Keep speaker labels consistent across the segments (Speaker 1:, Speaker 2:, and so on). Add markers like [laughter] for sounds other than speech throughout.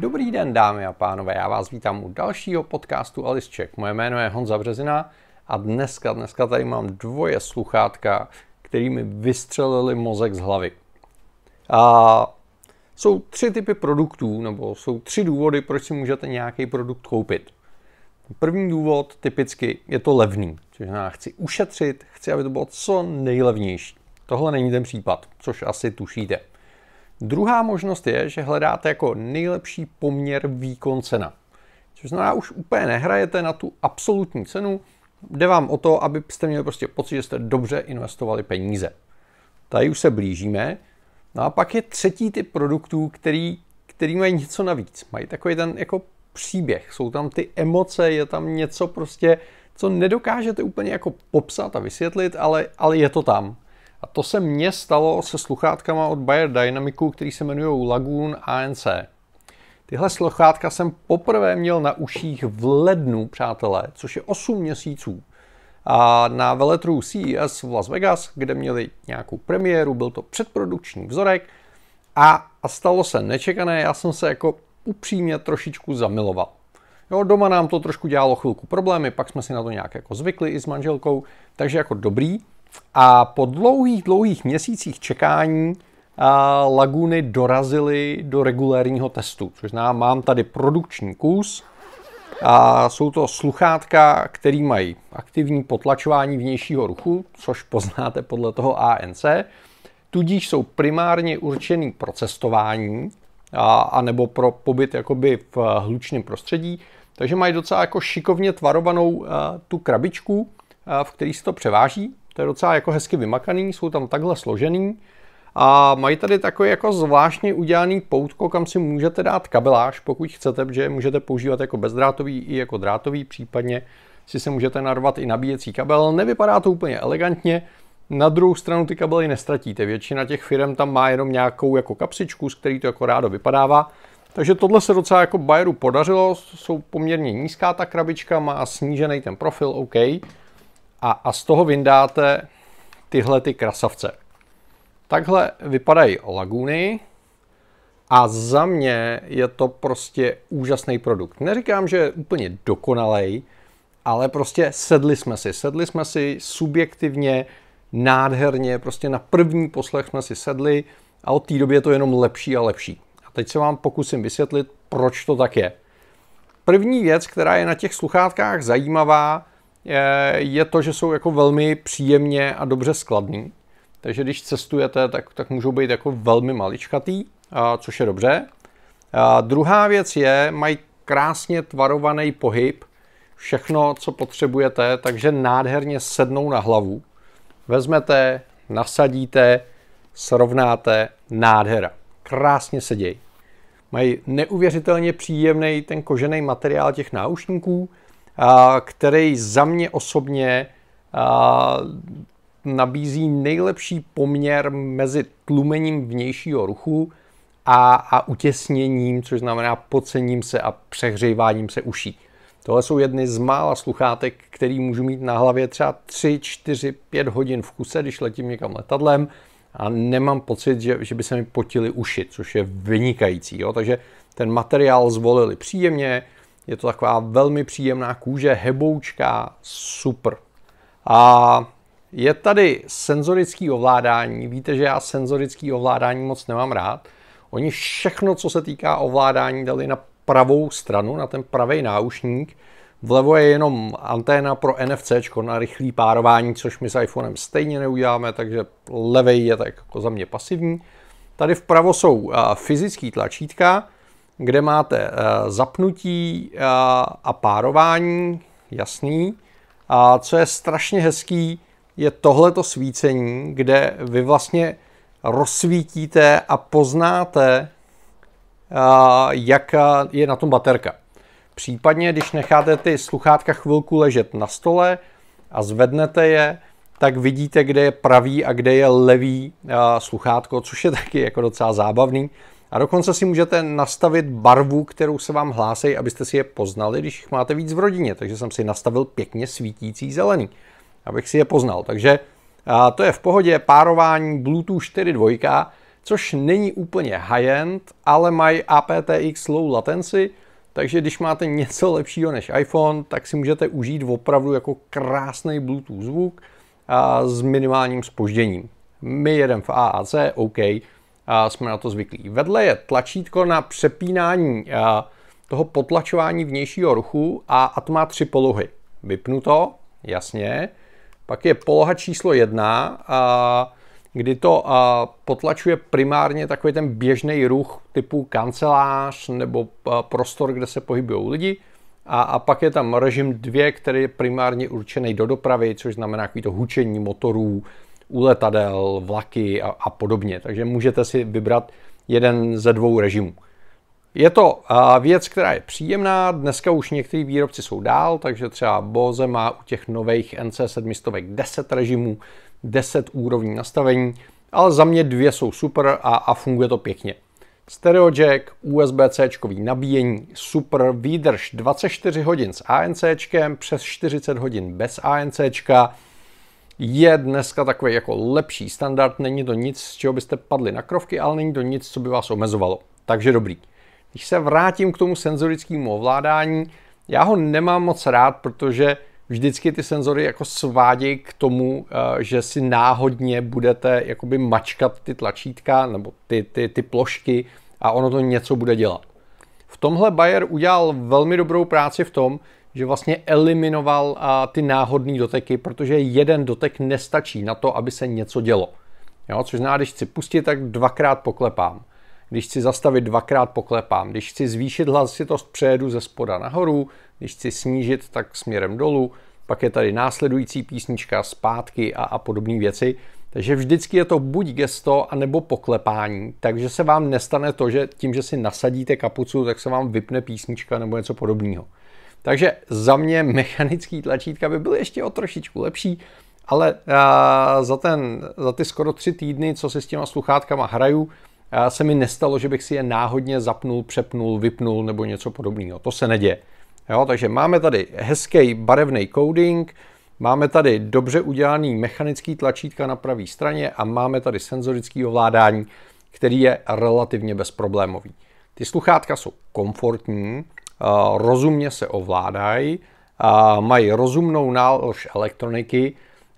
Speaker 1: Dobrý den, dámy a pánové, já vás vítám u dalšího podcastu Alisček. Moje jméno je Honza Březina a dneska, dneska tady mám dvoje sluchátka, kterými vystřelili mozek z hlavy. A jsou tři typy produktů, nebo jsou tři důvody, proč si můžete nějaký produkt koupit. První důvod typicky je to levný, což znamená, chci ušetřit, chci, aby to bylo co nejlevnější. Tohle není ten případ, což asi tušíte. Druhá možnost je, že hledáte jako nejlepší poměr výkon cena. Což znamená, už úplně nehrajete na tu absolutní cenu, jde vám o to, abyste měli prostě pocit, že jste dobře investovali peníze. Tady už se blížíme. No a pak je třetí typ produktů, který, který mají něco navíc. Mají takový ten jako příběh, jsou tam ty emoce, je tam něco prostě, co nedokážete úplně jako popsat a vysvětlit, ale, ale je to tam. A to se mně stalo se sluchátkama od Bayer Dynamicu, který se jmenují Lagoon ANC. Tyhle sluchátka jsem poprvé měl na uších v lednu, přátelé, což je 8 měsíců. A na veletrhu CES v Las Vegas, kde měli nějakou premiéru, byl to předprodukční vzorek a, a stalo se nečekané, já jsem se jako upřímně trošičku zamiloval. Jo, doma nám to trošku dělalo chvilku problémy, pak jsme si na to nějak jako zvykli i s manželkou, takže jako dobrý, a po dlouhých, dlouhých měsících čekání laguny dorazily do regulérního testu. Což znám, mám tady produkční kus. A jsou to sluchátka, které mají aktivní potlačování vnějšího ruchu, což poznáte podle toho ANC. Tudíž jsou primárně určený pro cestování, a, nebo pro pobyt jakoby v hlučném prostředí. Takže mají docela jako šikovně tvarovanou a, tu krabičku, a, v který se to převáží. To je docela jako hezky vymakaný, jsou tam takhle složený. A mají tady takový jako zvláštně udělaný poutko, kam si můžete dát kabeláž, pokud chcete, protože můžete používat jako bezdrátový i jako drátový, případně si se můžete narvat i nabíjecí kabel. Nevypadá to úplně elegantně, na druhou stranu ty kabely nestratíte. Většina těch firm tam má jenom nějakou jako kapsičku, z který to jako rádo vypadává. Takže tohle se docela jako Bayeru podařilo, jsou poměrně nízká ta krabička, má snížený ten profil, OK a, a z toho vyndáte tyhle ty krasavce. Takhle vypadají laguny a za mě je to prostě úžasný produkt. Neříkám, že je úplně dokonalej, ale prostě sedli jsme si. Sedli jsme si subjektivně, nádherně, prostě na první poslech jsme si sedli a od té doby je to jenom lepší a lepší. A teď se vám pokusím vysvětlit, proč to tak je. První věc, která je na těch sluchátkách zajímavá, Eh, je to, že jsou jako velmi příjemně a dobře skladný. Takže když cestujete, tak, tak můžou být jako velmi maličkatý, což je dobře. A druhá věc je, mají krásně tvarovaný pohyb, všechno, co potřebujete, takže nádherně sednou na hlavu. Vezmete, nasadíte, srovnáte, nádhera. Krásně sedějí. Mají neuvěřitelně příjemný ten kožený materiál těch náušníků, který za mě osobně nabízí nejlepší poměr mezi tlumením vnějšího ruchu a, a utěsněním, což znamená pocením se a přehříváním se uší. Tohle jsou jedny z mála sluchátek, který můžu mít na hlavě třeba 3, 4, 5 hodin v kuse, když letím někam letadlem a nemám pocit, že, že by se mi potili uši, což je vynikající. Jo? Takže ten materiál zvolili příjemně, je to taková velmi příjemná kůže, heboučka, super. A je tady senzorický ovládání. Víte, že já senzorický ovládání moc nemám rád. Oni všechno, co se týká ovládání, dali na pravou stranu, na ten pravý náušník. Vlevo je jenom anténa pro NFC na rychlé párování, což my s iPhonem stejně neuděláme, takže levej je tak jako za mě pasivní. Tady vpravo jsou fyzické tlačítka, kde máte eh, zapnutí eh, a párování, jasný. A co je strašně hezký, je tohleto svícení, kde vy vlastně rozsvítíte a poznáte, eh, jak je na tom baterka. Případně, když necháte ty sluchátka chvilku ležet na stole a zvednete je, tak vidíte, kde je pravý a kde je levý sluchátko, což je taky jako docela zábavný. A dokonce si můžete nastavit barvu, kterou se vám hlásí, abyste si je poznali, když jich máte víc v rodině. Takže jsem si nastavil pěkně svítící zelený, abych si je poznal. Takže a to je v pohodě párování Bluetooth 4.2, což není úplně high-end, ale mají aptX low latency, takže když máte něco lepšího než iPhone, tak si můžete užít opravdu jako krásný Bluetooth zvuk a s minimálním spožděním. My jedeme v AAC, OK, jsme na to zvyklí. Vedle je tlačítko na přepínání toho potlačování vnějšího ruchu a, a to má tři polohy. Vypnu to, jasně. Pak je poloha číslo jedna, a, kdy to a, potlačuje primárně takový ten běžný ruch typu kancelář nebo a, prostor, kde se pohybují lidi. A, a pak je tam režim dvě, který je primárně určený do dopravy, což znamená takový to hučení motorů, u letadel, vlaky a, a podobně. Takže můžete si vybrat jeden ze dvou režimů. Je to věc, která je příjemná. Dneska už některý výrobci jsou dál, takže třeba Bose má u těch nových nc 700 10 režimů, 10 úrovní nastavení, ale za mě dvě jsou super a, a funguje to pěkně. Stereo jack, USB-C nabíjení, super výdrž 24 hodin s ANC, přes 40 hodin bez ANC, je dneska takový jako lepší standard. Není to nic, z čeho byste padli na krovky, ale není to nic, co by vás omezovalo. Takže dobrý. Když se vrátím k tomu senzorickému ovládání, já ho nemám moc rád, protože vždycky ty senzory jako svádějí k tomu, eh, že si náhodně budete jakoby mačkat ty tlačítka nebo ty, ty, ty plošky a ono to něco bude dělat. V tomhle Bayer udělal velmi dobrou práci v tom, že vlastně eliminoval a, ty náhodné doteky, protože jeden dotek nestačí na to, aby se něco dělo. Jo? Což znamená, když chci pustit, tak dvakrát poklepám. Když chci zastavit, dvakrát poklepám. Když chci zvýšit hlasitost, přejedu ze spoda nahoru. Když chci snížit, tak směrem dolů. Pak je tady následující písnička, zpátky a, a podobné věci. Takže vždycky je to buď gesto, anebo poklepání. Takže se vám nestane to, že tím, že si nasadíte kapucu, tak se vám vypne písnička nebo něco podobného. Takže za mě mechanický tlačítka by byl ještě o trošičku lepší, ale za, ten, za ty skoro tři týdny, co si s těma sluchátkama hraju, se mi nestalo, že bych si je náhodně zapnul, přepnul, vypnul nebo něco podobného. To se neděje. Jo, takže máme tady hezký barevný coding, máme tady dobře udělaný mechanický tlačítka na pravé straně a máme tady senzorické ovládání, který je relativně bezproblémový. Ty sluchátka jsou komfortní, Eh, rozumně se ovládají, eh, mají rozumnou nálož elektroniky,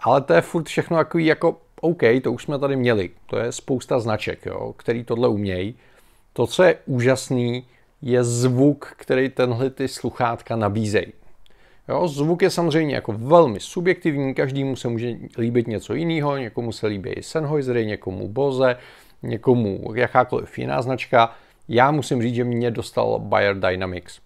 Speaker 1: ale to je furt všechno takový jako OK, to už jsme tady měli. To je spousta značek, jo, který tohle umějí. To, co je úžasný, je zvuk, který tenhle ty sluchátka nabízejí. Jo, zvuk je samozřejmě jako velmi subjektivní, každému se může líbit něco jiného, někomu se líbí Sennheisery, někomu Bose, někomu jakákoliv jiná značka. Já musím říct, že mě dostal Bayer Dynamics.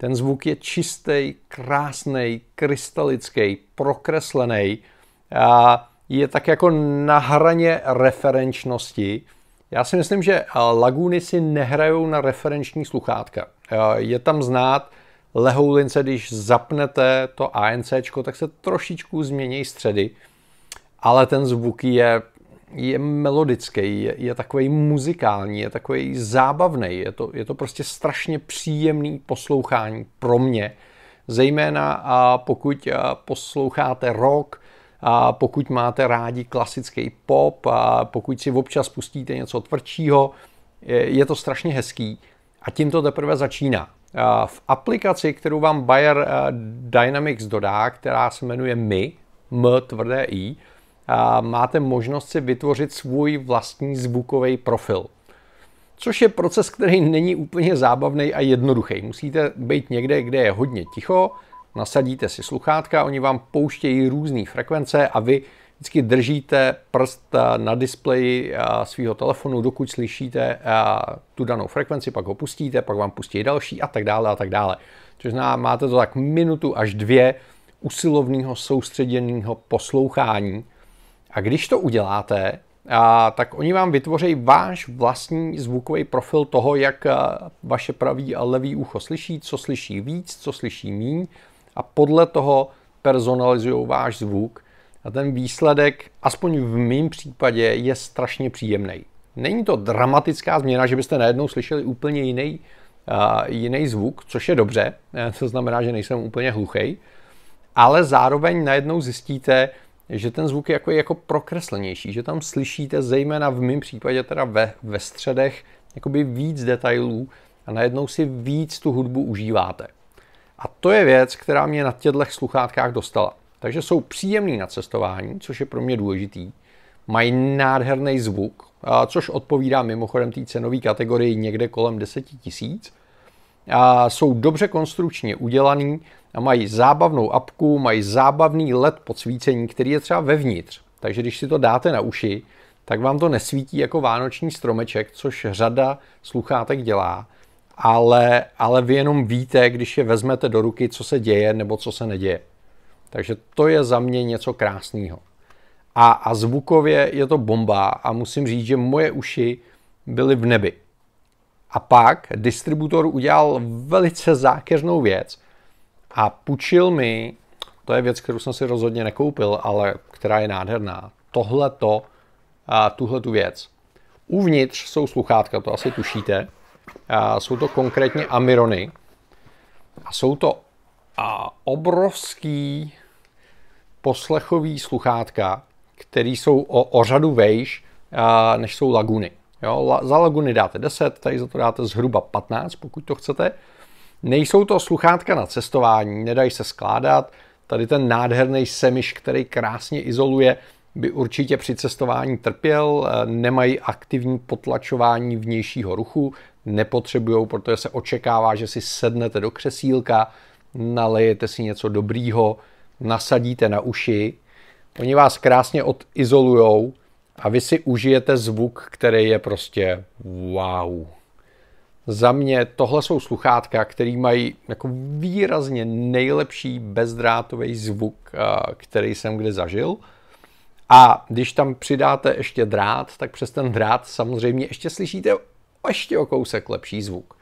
Speaker 1: Ten zvuk je čistý, krásný, krystalický, prokreslený. A je tak jako na hraně referenčnosti. Já si myslím, že laguny si nehrajou na referenční sluchátka. Eh, je tam znát lehoulince, když zapnete to ANC, tak se trošičku změní středy, ale ten zvuk je je melodický, je, je takový muzikální, je takový zábavný, je to, je to prostě strašně příjemný poslouchání pro mě. Zejména a pokud a eh, posloucháte rock, a pokud máte rádi klasický pop, a pokud si občas pustíte něco tvrdšího, je, je to strašně hezký. A tím to teprve začíná. A v aplikaci, kterou vám Bayer eh, Dynamics dodá, která se jmenuje My, M tvrdé I, máte možnost si vytvořit svůj vlastní zvukový profil. Což je proces, který není úplně zábavný a jednoduchý. Musíte být někde, kde je hodně ticho, nasadíte si sluchátka, oni vám pouštějí různé frekvence a vy vždycky držíte prst na displeji svého telefonu, dokud slyšíte tu danou frekvenci, pak ho pustíte, pak vám pustí další a tak dále a tak dále. Což znamená, máte to tak minutu až dvě usilovného soustředěného poslouchání a když to uděláte, a, tak oni vám vytvoří váš vlastní zvukový profil toho, jak a, vaše pravý a levý ucho slyší, co slyší víc, co slyší míň a podle toho personalizují váš zvuk a ten výsledek, aspoň v mém případě, je strašně příjemný. Není to dramatická změna, že byste najednou slyšeli úplně jiný, uh, jiný zvuk, což je dobře, [laughs] to znamená, že nejsem úplně hluchý, ale zároveň najednou zjistíte, že ten zvuk je jako, jako prokreslenější, že tam slyšíte zejména v mém případě teda ve, ve středech jakoby víc detailů a najednou si víc tu hudbu užíváte. A to je věc, která mě na těchto sluchátkách dostala. Takže jsou příjemný na cestování, což je pro mě důležitý. Mají nádherný zvuk, což odpovídá mimochodem té cenové kategorii někde kolem 10 tisíc a jsou dobře konstrukčně udělaný a mají zábavnou apku, mají zábavný LED podsvícení, který je třeba vevnitř. Takže když si to dáte na uši, tak vám to nesvítí jako vánoční stromeček, což řada sluchátek dělá. Ale, ale vy jenom víte, když je vezmete do ruky, co se děje nebo co se neděje. Takže to je za mě něco krásného. A, a zvukově je to bomba a musím říct, že moje uši byly v nebi. A pak distributor udělal velice zákeřnou věc a půjčil mi, to je věc, kterou jsem si rozhodně nekoupil, ale která je nádherná, tohleto, tuhle tu věc. Uvnitř jsou sluchátka, to asi tušíte. A jsou to konkrétně Amirony. A jsou to a obrovský poslechový sluchátka, který jsou o, o řadu vejš, a, než jsou laguny. Jo, za laguny dáte 10, tady za to dáte zhruba 15, pokud to chcete. Nejsou to sluchátka na cestování, nedají se skládat. Tady ten nádherný semiš, který krásně izoluje, by určitě při cestování trpěl, eh, nemají aktivní potlačování vnějšího ruchu, nepotřebují, protože se očekává, že si sednete do křesílka, nalejete si něco dobrýho, nasadíte na uši. Oni vás krásně odizolujou, a vy si užijete zvuk, který je prostě wow. Za mě tohle jsou sluchátka, který mají jako výrazně nejlepší bezdrátový zvuk, eh, který jsem kdy zažil. A když tam přidáte ještě drát, tak přes ten drát samozřejmě ještě slyšíte ještě o kousek lepší zvuk.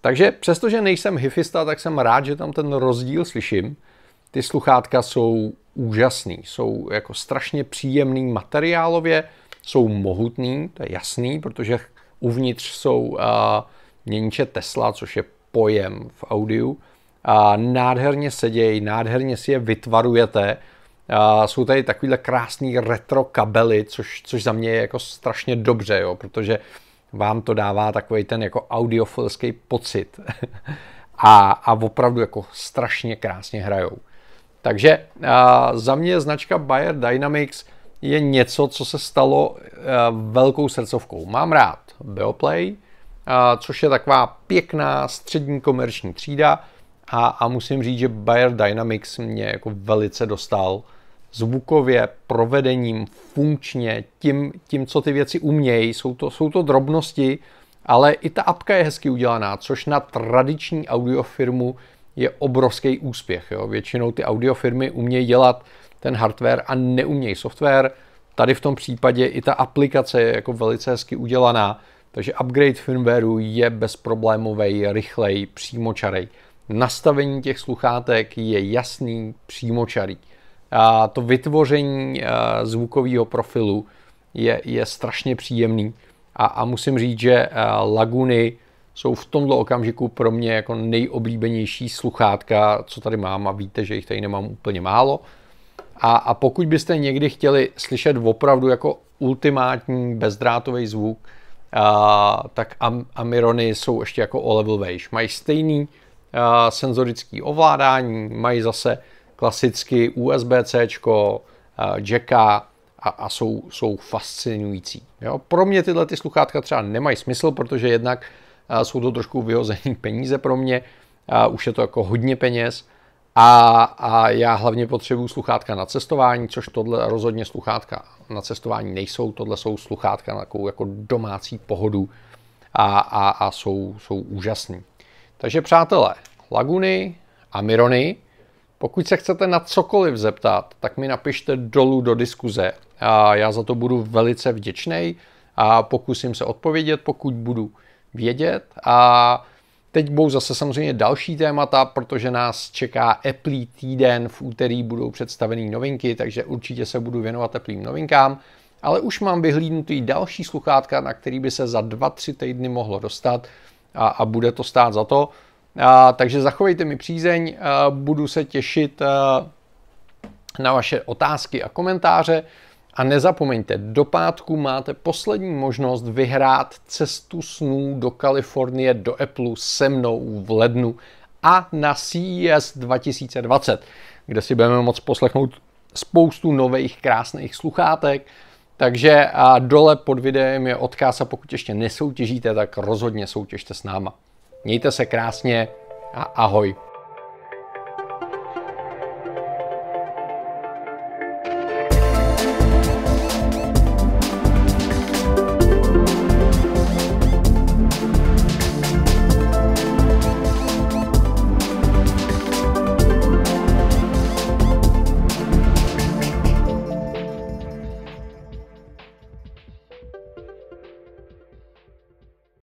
Speaker 1: Takže přestože nejsem hifista, tak jsem rád, že tam ten rozdíl slyším. Ty sluchátka jsou úžasný. Jsou jako strašně příjemný materiálově, jsou mohutný, to je jasný, protože uvnitř jsou uh, eh, měniče Tesla, což je pojem v audiu. A nádherně sedějí, nádherně si je vytvarujete. A jsou tady takovýhle krásný retro kabely, což, což za mě je jako strašně dobře, jo, protože vám to dává takový ten jako audiofilský pocit. [laughs] a, a opravdu jako strašně krásně hrajou. Takže za mě značka Bayer Dynamics je něco, co se stalo e, velkou srdcovkou. Mám rád Beoplay, e, což je taková pěkná střední komerční třída a, a musím říct, že Bayer Dynamics mě jako velice dostal zvukově, provedením, funkčně, tím, tím co ty věci umějí, jsou to, jsou to drobnosti, ale i ta apka je hezky udělaná, což na tradiční audiofirmu firmu je obrovský úspěch. Jo. Většinou ty audiofirmy umějí dělat ten hardware a neumějí software. Tady v tom případě i ta aplikace je jako velice hezky udělaná, takže upgrade firmwareu je bezproblémový, rychlej, přímočarej. Nastavení těch sluchátek je jasný, přímočarý. A to vytvoření eh, zvukového profilu je, je strašně příjemný. A, a musím říct, že eh, Laguny jsou v tomto okamžiku pro mě jako nejoblíbenější sluchátka, co tady mám a víte, že jich tady nemám úplně málo. A, a pokud byste někdy chtěli slyšet opravdu jako ultimátní bezdrátový zvuk, a, tak Am- Amirony jsou ještě jako o level vejš. Mají stejný a, senzorický ovládání, mají zase klasicky USB-C, jacka, a, a jsou, jsou fascinující. Jo? Pro mě tyhle ty sluchátka třeba nemají smysl, protože jednak jsou to trošku vyhozený peníze pro mě, už je to jako hodně peněz a, a já hlavně potřebuju sluchátka na cestování, což tohle rozhodně sluchátka na cestování nejsou, tohle jsou sluchátka na takovou jako domácí pohodu a, a, a jsou, jsou úžasný. Takže přátelé, laguny a mirony, pokud se chcete na cokoliv zeptat, tak mi napište dolů do diskuze. A já za to budu velice vděčný a pokusím se odpovědět, pokud budu vědět. A teď budou zase samozřejmě další témata, protože nás čeká Apple týden, v úterý budou představeny novinky, takže určitě se budu věnovat Apple novinkám. Ale už mám vyhlídnutý další sluchátka, na který by se za 2-3 týdny mohlo dostat a, a bude to stát za to. A, takže zachovejte mi přízeň, a, budu se těšit a, na vaše otázky a komentáře. A nezapomeňte, do pátku máte poslední možnost vyhrát cestu snů do Kalifornie do Apple se mnou v lednu a na e CES 2020, kde si budeme moct poslechnout spoustu nových krásných sluchátek. Takže a dole pod videem je odkaz a pokud ještě nesoutěžíte, tak rozhodně soutěžte s náma. Mějte se krásně a ahoj.